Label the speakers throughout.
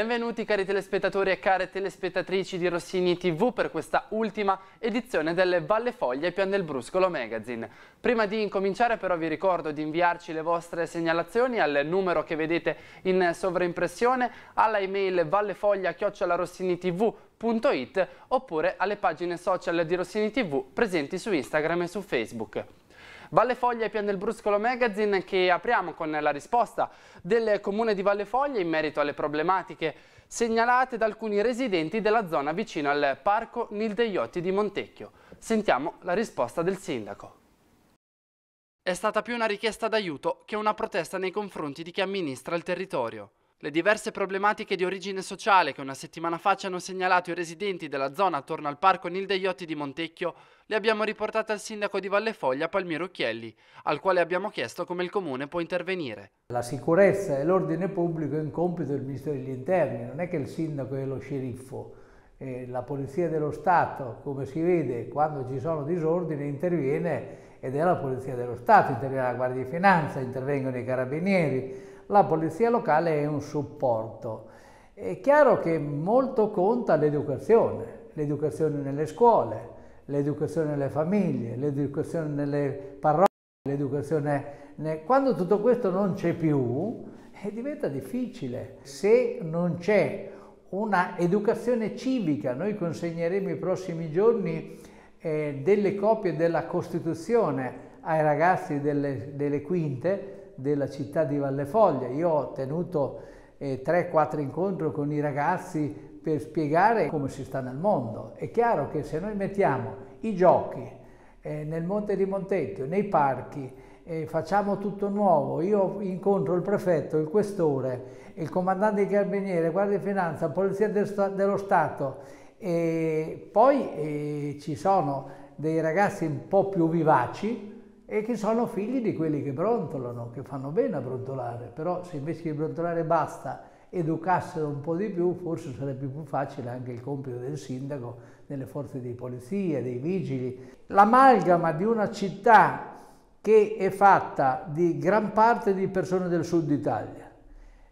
Speaker 1: Benvenuti cari telespettatori e care telespettatrici di Rossini TV per questa ultima edizione delle Valle Foglie e Pian del Bruscolo Magazine. Prima di incominciare però vi ricordo di inviarci le vostre segnalazioni al numero che vedete in sovraimpressione, alla email vallefoglia-rossinitv.it oppure alle pagine social di Rossini TV presenti su Instagram e su Facebook. Valle Foglia e Pian del Bruscolo Magazine che apriamo con la risposta del comune di Valle Foglia in merito alle problematiche segnalate da alcuni residenti della zona vicino al parco Nildeiotti di Montecchio. Sentiamo la risposta del sindaco. È stata più una richiesta d'aiuto che una protesta nei confronti di chi amministra il territorio. Le diverse problematiche di origine sociale che una settimana fa ci hanno segnalato i residenti della zona attorno al parco Nil degli Otti di Montecchio le abbiamo riportate al sindaco di Valle Foglia Palmiro Occhielli, al quale abbiamo chiesto come il comune può intervenire.
Speaker 2: La sicurezza e l'ordine pubblico è un compito del Ministero degli Interni, non è che il sindaco è lo sceriffo. Eh, la Polizia dello Stato, come si vede, quando ci sono disordini interviene ed è la Polizia dello Stato, interviene la Guardia di Finanza, intervengono i Carabinieri, la polizia locale è un supporto. È chiaro che molto conta l'educazione, l'educazione nelle scuole, l'educazione nelle famiglie, l'educazione nelle parrocchie, l'educazione... Quando tutto questo non c'è più, eh, diventa difficile. Se non c'è una educazione civica, noi consegneremo i prossimi giorni eh, delle copie della Costituzione ai ragazzi delle, delle quinte, della città di Valle Foglia. Io ho tenuto eh, 3-4 incontri con i ragazzi per spiegare come si sta nel mondo. È chiaro che se noi mettiamo i giochi eh, nel Monte di Montecchio, nei parchi, eh, facciamo tutto nuovo, io incontro il prefetto, il questore, il comandante dei carabinieri, guardia di finanza, polizia del, dello Stato e poi eh, ci sono dei ragazzi un po' più vivaci e che sono figli di quelli che brontolano, che fanno bene a brontolare, però se invece di brontolare basta educassero un po' di più, forse sarebbe più facile anche il compito del sindaco, delle forze di polizia, dei vigili. L'amalgama di una città che è fatta di gran parte di persone del sud Italia,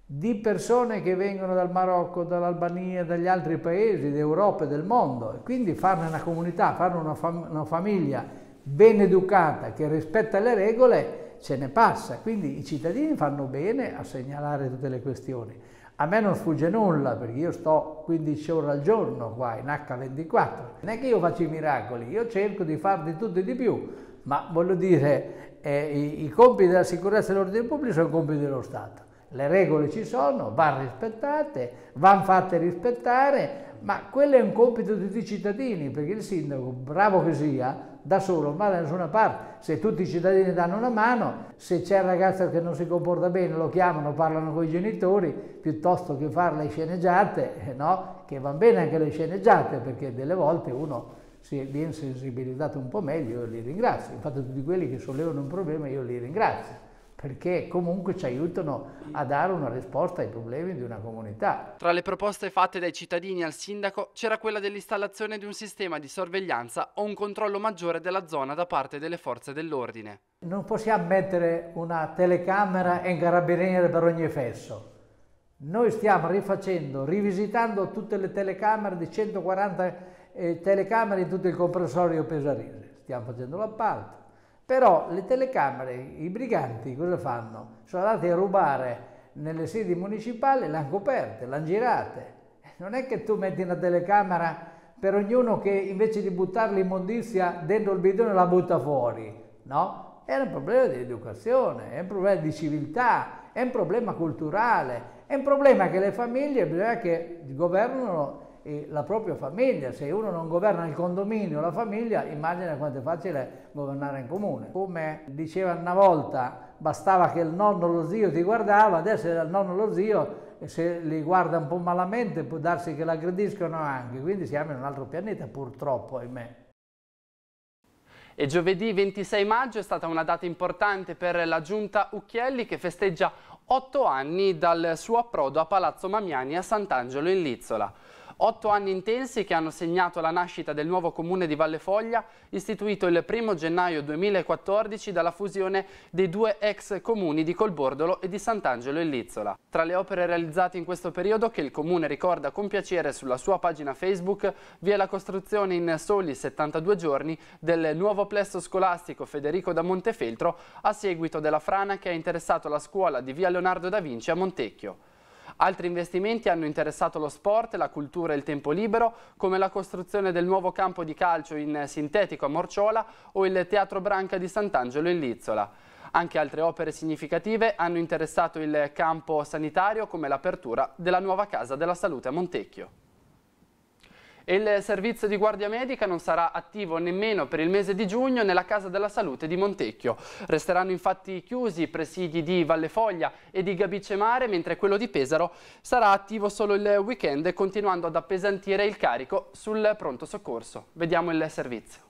Speaker 2: di persone che vengono dal Marocco, dall'Albania, dagli altri paesi d'Europa e del mondo, e quindi farne una comunità, farne una, fam una famiglia ben educata, che rispetta le regole, ce ne passa. Quindi i cittadini fanno bene a segnalare tutte le questioni. A me non sfugge nulla perché io sto 15 ore al giorno qua in H24. Non è che io faccio i miracoli, io cerco di far di tutto e di più, ma voglio dire, eh, i, i, compiti della sicurezza e dell'ordine pubblico sono compiti dello Stato. Le regole ci sono, vanno rispettate, vanno fatte rispettare, ma quello è un compito di tutti i cittadini, perché il sindaco, bravo che sia, da solo, ma da nessuna parte. Se tutti i cittadini danno una mano, se c'è un ragazzo che non si comporta bene, lo chiamano, parlano con i genitori, piuttosto che fare le sceneggiate, eh, no? che vanno bene anche le sceneggiate, perché delle volte uno si viene sensibilizzato un po' meglio, io li ringrazio. Infatti tutti quelli che sollevano un problema io li ringrazio perché comunque ci aiutano a dare una risposta ai problemi di una comunità.
Speaker 1: Tra le proposte fatte dai cittadini al sindaco c'era quella dell'installazione di un sistema di sorveglianza o un controllo maggiore della zona da parte delle forze dell'ordine.
Speaker 2: Non possiamo mettere una telecamera e un carabiniere per ogni fesso. Noi stiamo rifacendo, rivisitando tutte le telecamere di 140 eh, telecamere in tutto il compressorio pesarese. Stiamo facendo l'appalto però le telecamere, i briganti cosa fanno? Sono andati a rubare nelle sedi municipali, le hanno coperte, le hanno girate. Non è che tu metti una telecamera per ognuno che invece di buttare l'immondizia dentro il bidone la butta fuori, no? È un problema di educazione, è un problema di civiltà, è un problema culturale, è un problema che le famiglie bisogna che governano e la propria famiglia. Se uno non governa il condominio, la famiglia, immagina quanto è facile governare in comune. Come diceva una volta, bastava che il nonno o lo zio ti guardava, adesso il nonno o lo zio se li guarda un po' malamente può darsi che l'aggrediscono anche, quindi siamo in un altro pianeta purtroppo, ahimè.
Speaker 1: E giovedì 26 maggio è stata una data importante per la giunta Ucchielli che festeggia otto anni dal suo approdo a Palazzo Mamiani a Sant'Angelo in Lizzola. Otto anni intensi che hanno segnato la nascita del nuovo comune di Valle Foglia, istituito il 1 gennaio 2014 dalla fusione dei due ex comuni di Colbordolo e di Sant'Angelo in Lizzola. Tra le opere realizzate in questo periodo, che il comune ricorda con piacere sulla sua pagina Facebook, vi è la costruzione in soli 72 giorni del nuovo plesso scolastico Federico da Montefeltro a seguito della frana che ha interessato la scuola di via Leonardo da Vinci a Montecchio. Altri investimenti hanno interessato lo sport, la cultura e il tempo libero, come la costruzione del nuovo campo di calcio in sintetico a Morciola o il Teatro Branca di Sant'Angelo in Lizzola. Anche altre opere significative hanno interessato il campo sanitario come l'apertura della nuova Casa della Salute a Montecchio. Il servizio di guardia medica non sarà attivo nemmeno per il mese di giugno nella Casa della Salute di Montecchio. Resteranno infatti chiusi i presidi di Vallefoglia e di Gabicemare, mentre quello di Pesaro sarà attivo solo il weekend, continuando ad appesantire il carico sul pronto soccorso. Vediamo il servizio.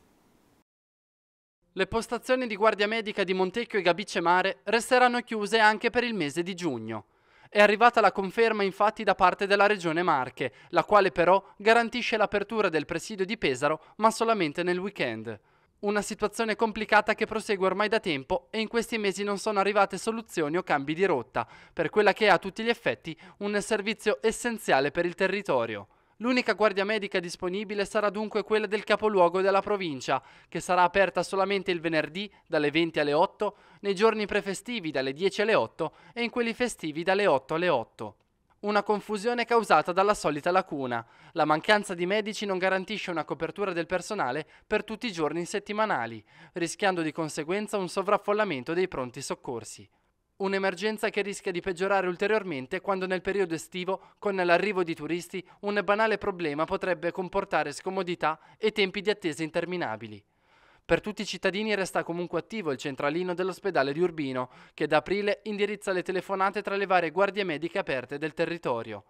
Speaker 1: Le postazioni di guardia medica di Montecchio e Gabicemare resteranno chiuse anche per il mese di giugno. È arrivata la conferma infatti da parte della Regione Marche, la quale però garantisce l'apertura del presidio di Pesaro ma solamente nel weekend. Una situazione complicata che prosegue ormai da tempo e in questi mesi non sono arrivate soluzioni o cambi di rotta, per quella che è a tutti gli effetti un servizio essenziale per il territorio. L'unica guardia medica disponibile sarà dunque quella del capoluogo della provincia, che sarà aperta solamente il venerdì dalle 20 alle 8, nei giorni prefestivi dalle 10 alle 8 e in quelli festivi dalle 8 alle 8. Una confusione causata dalla solita lacuna. La mancanza di medici non garantisce una copertura del personale per tutti i giorni settimanali, rischiando di conseguenza un sovraffollamento dei pronti soccorsi. Un'emergenza che rischia di peggiorare ulteriormente quando nel periodo estivo, con l'arrivo di turisti, un banale problema potrebbe comportare scomodità e tempi di attesa interminabili. Per tutti i cittadini resta comunque attivo il centralino dell'ospedale di Urbino, che da aprile indirizza le telefonate tra le varie guardie mediche aperte del territorio.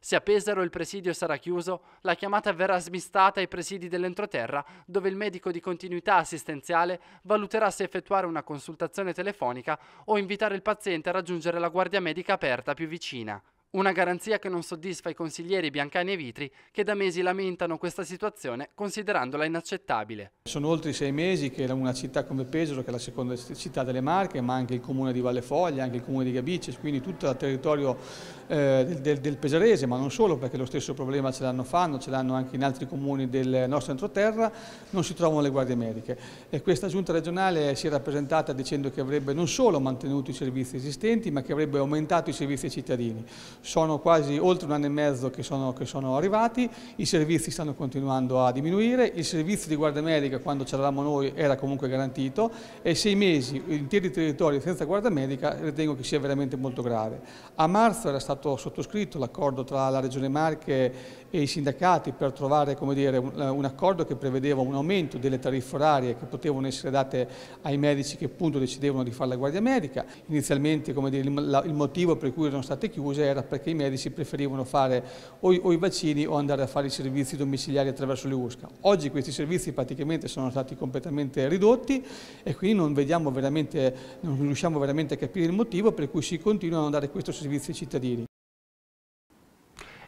Speaker 1: Se a Pesaro il presidio sarà chiuso, la chiamata verrà smistata ai presidi dell'entroterra, dove il medico di continuità assistenziale valuterà se effettuare una consultazione telefonica o invitare il paziente a raggiungere la guardia medica aperta più vicina. Una garanzia che non soddisfa i consiglieri Biancani e Vitri che da mesi lamentano questa situazione considerandola inaccettabile. Sono oltre sei mesi che
Speaker 3: una città come Pesaro, che è la seconda città delle Marche, ma anche il comune di Valle Foglia, anche il comune di Gabice, quindi tutto il territorio eh, del, del, del, pesarese, ma non solo perché lo stesso problema ce l'hanno Fanno, ce l'hanno anche in altri comuni del nostro entroterra, non si trovano le guardie mediche. E questa giunta regionale si è rappresentata dicendo che avrebbe non solo mantenuto i servizi esistenti, ma che avrebbe aumentato i servizi ai cittadini sono quasi oltre un anno e mezzo che sono, che sono arrivati, i servizi stanno continuando a diminuire, il servizio di guardia medica quando c'eravamo noi era comunque garantito e sei mesi interi territori senza guardia medica ritengo che sia veramente molto grave. A marzo era stato sottoscritto l'accordo tra la Regione Marche e i sindacati per trovare dire, un, accordo che prevedeva un aumento delle tariffe orarie che potevano essere date ai medici che appunto decidevano di fare la guardia medica. Inizialmente come dire, il motivo per cui erano state chiuse era perché i medici preferivano fare o i, o i vaccini o andare a fare i servizi domiciliari attraverso le USCA. Oggi questi servizi praticamente sono stati completamente ridotti e quindi non, vediamo veramente, non riusciamo veramente a capire il motivo per cui si continuano a dare questo servizio ai cittadini.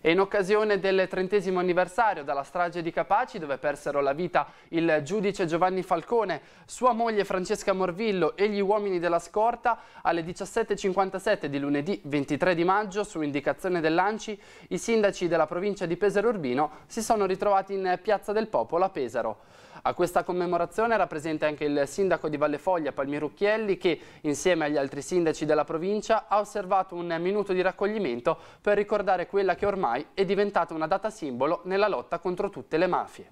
Speaker 1: E in occasione del trentesimo anniversario dalla strage di Capaci, dove persero la vita il giudice Giovanni Falcone, sua moglie Francesca Morvillo e gli uomini della scorta, alle 17.57 di lunedì 23 di maggio, su indicazione dell'Anci, i sindaci della provincia di Pesaro Urbino si sono ritrovati in Piazza del Popolo a Pesaro. A questa commemorazione era presente anche il sindaco di Valle Foglia, Palmiro Occhielli, che insieme agli altri sindaci della provincia ha osservato un minuto di raccoglimento per ricordare quella che ormai è diventata una data simbolo nella lotta contro tutte le mafie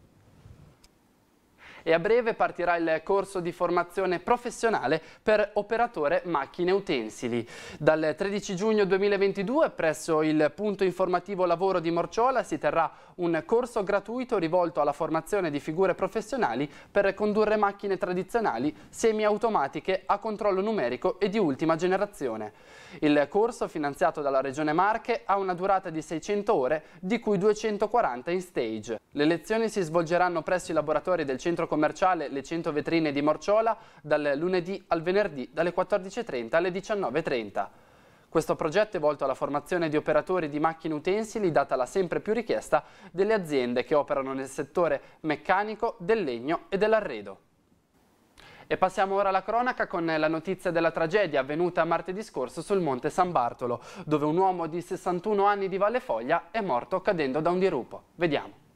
Speaker 1: e a breve partirà il corso di formazione professionale per operatore macchine utensili. Dal 13 giugno 2022 presso il punto informativo lavoro di Morciola si terrà un corso gratuito rivolto alla formazione di figure professionali per condurre macchine tradizionali semiautomatiche a controllo numerico e di ultima generazione. Il corso, finanziato dalla Regione Marche, ha una durata di 600 ore, di cui 240 in stage. Le lezioni si svolgeranno presso i laboratori del Centro Comunitario commerciale le 100 vetrine di Morciola dal lunedì al venerdì dalle 14.30 alle 19.30. Questo progetto è volto alla formazione di operatori di macchine utensili data la sempre più richiesta delle aziende che operano nel settore meccanico, del legno e dell'arredo. E passiamo ora alla cronaca con la notizia della tragedia avvenuta martedì scorso sul Monte San Bartolo, dove un uomo di 61 anni di Valle Foglia è morto cadendo da un dirupo. Vediamo.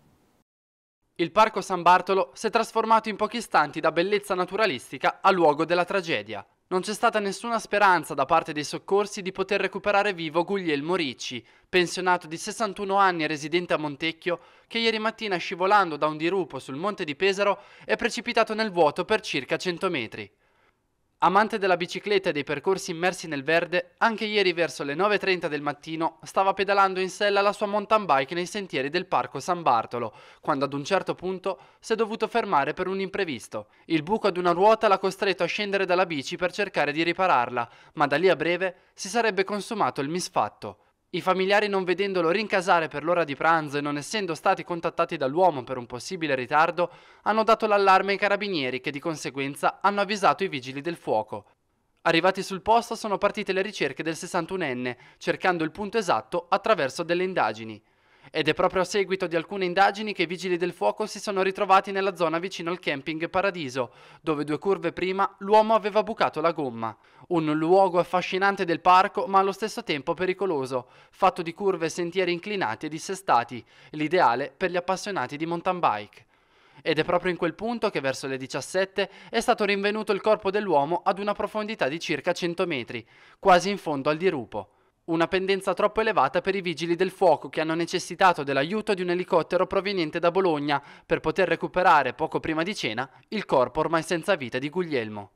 Speaker 1: Il Parco San Bartolo si è trasformato in pochi istanti da bellezza naturalistica a luogo della tragedia. Non c'è stata nessuna speranza da parte dei soccorsi di poter recuperare vivo Guglielmo Ricci, pensionato di 61 anni e residente a Montecchio, che ieri mattina scivolando da un dirupo sul monte di Pesaro è precipitato nel vuoto per circa 100 metri. Amante della bicicletta e dei percorsi immersi nel verde, anche ieri verso le 9.30 del mattino stava pedalando in sella la sua mountain bike nei sentieri del parco San Bartolo, quando ad un certo punto si è dovuto fermare per un imprevisto. Il buco ad una ruota l'ha costretto a scendere dalla bici per cercare di ripararla, ma da lì a breve si sarebbe consumato il misfatto. I familiari non vedendolo rincasare per l'ora di pranzo e non essendo stati contattati dall'uomo per un possibile ritardo, hanno dato l'allarme ai carabinieri che di conseguenza hanno avvisato i vigili del fuoco. Arrivati sul posto sono partite le ricerche del 61enne, cercando il punto esatto attraverso delle indagini ed è proprio a seguito di alcune indagini che i vigili del fuoco si sono ritrovati nella zona vicino al camping Paradiso, dove due curve prima l'uomo aveva bucato la gomma. Un luogo affascinante del parco ma allo stesso tempo pericoloso, fatto di curve e sentieri inclinati e dissestati, l'ideale per gli appassionati di mountain bike. Ed è proprio in quel punto che verso le 17 è stato rinvenuto il corpo dell'uomo ad una profondità di circa 100 metri, quasi in fondo al dirupo una pendenza troppo elevata per i vigili del fuoco che hanno necessitato dell'aiuto di un elicottero proveniente da Bologna per poter recuperare poco prima di cena il corpo ormai senza vita di Guglielmo.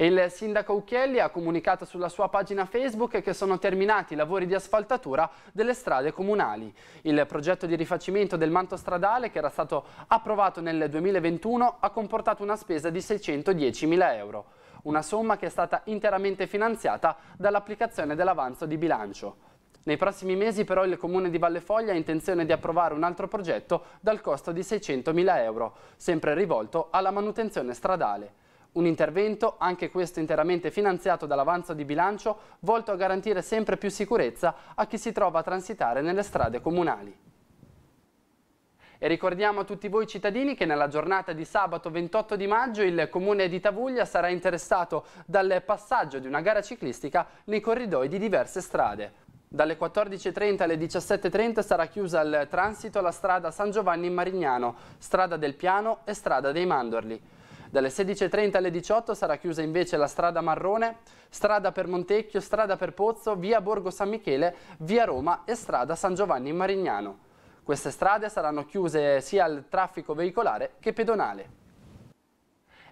Speaker 1: Il sindaco Ucchielli ha comunicato sulla sua pagina Facebook che sono terminati i lavori di asfaltatura delle strade comunali. Il progetto di rifacimento del manto stradale, che era stato approvato nel 2021, ha comportato una spesa di 610.000 euro una somma che è stata interamente finanziata dall'applicazione dell'avanzo di bilancio. Nei prossimi mesi però il Comune di Vallefoglia ha intenzione di approvare un altro progetto dal costo di 600.000 euro, sempre rivolto alla manutenzione stradale. Un intervento, anche questo interamente finanziato dall'avanzo di bilancio, volto a garantire sempre più sicurezza a chi si trova a transitare nelle strade comunali. E ricordiamo a tutti voi cittadini che nella giornata di sabato 28 di maggio il comune di Tavuglia sarà interessato dal passaggio di una gara ciclistica nei corridoi di diverse strade. Dalle 14.30 alle 17.30 sarà chiusa al transito la strada San Giovanni in Marignano, strada del Piano e strada dei Mandorli. Dalle 16.30 alle 18 sarà chiusa invece la strada Marrone, strada per Montecchio, strada per Pozzo, via Borgo San Michele, via Roma e strada San Giovanni in Marignano. Queste strade saranno chiuse sia al traffico veicolare che pedonale.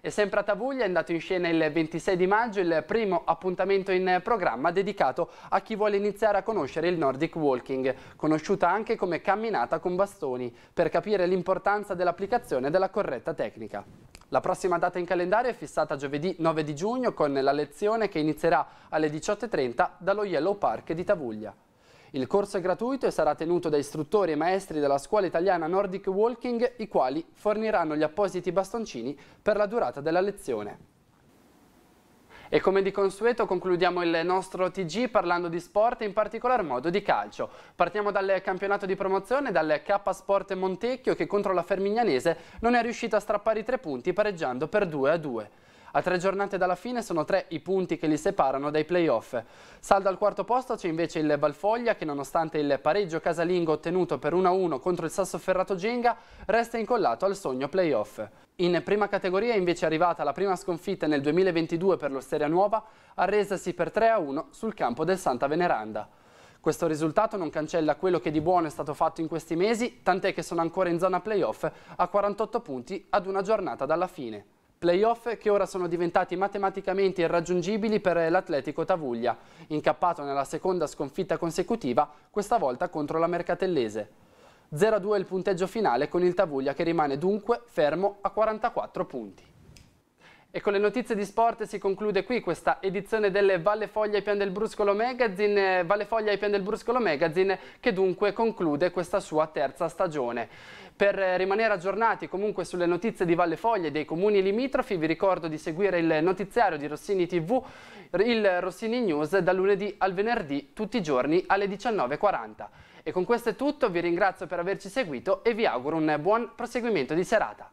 Speaker 1: E sempre a Tavuglia è andato in scena il 26 di maggio il primo appuntamento in programma dedicato a chi vuole iniziare a conoscere il Nordic Walking, conosciuta anche come camminata con bastoni, per capire l'importanza dell'applicazione della corretta tecnica. La prossima data in calendario è fissata giovedì 9 di giugno con la lezione che inizierà alle 18.30 dallo Yellow Park di Tavuglia. Il corso è gratuito e sarà tenuto da istruttori e maestri della scuola italiana Nordic Walking, i quali forniranno gli appositi bastoncini per la durata della lezione. E come di consueto concludiamo il nostro TG parlando di sport e in particolar modo di calcio. Partiamo dal campionato di promozione, dal K Sport Montecchio che contro la Fermignanese non è riuscito a strappare i tre punti pareggiando per 2 a 2. A tre giornate dalla fine sono tre i punti che li separano dai playoff. Saldo al quarto posto c'è invece il Balfoglia che nonostante il pareggio casalingo ottenuto per 1-1 contro il Sassoferrato Genga resta incollato al sogno playoff. In prima categoria è invece arrivata la prima sconfitta nel 2022 per l'Osteria Nuova, arresasi per 3-1 sul campo del Santa Veneranda. Questo risultato non cancella quello che di buono è stato fatto in questi mesi, tant'è che sono ancora in zona playoff a 48 punti ad una giornata dalla fine. Playoff che ora sono diventati matematicamente irraggiungibili per l'Atletico Tavuglia, incappato nella seconda sconfitta consecutiva, questa volta contro la Mercatellese. 0-2 il punteggio finale con il Tavuglia che rimane dunque fermo a 44 punti. E con le notizie di sport si conclude qui questa edizione delle Valle Foglia e Pian del Bruscolo Magazine, Valle Foglia e Pian del Bruscolo Magazine che dunque conclude questa sua terza stagione. Per rimanere aggiornati comunque sulle notizie di Valle Foglia e dei comuni limitrofi vi ricordo di seguire il notiziario di Rossini TV, il Rossini News, da lunedì al venerdì tutti i giorni alle 19.40. E con questo è tutto, vi ringrazio per averci seguito e vi auguro un buon proseguimento di serata.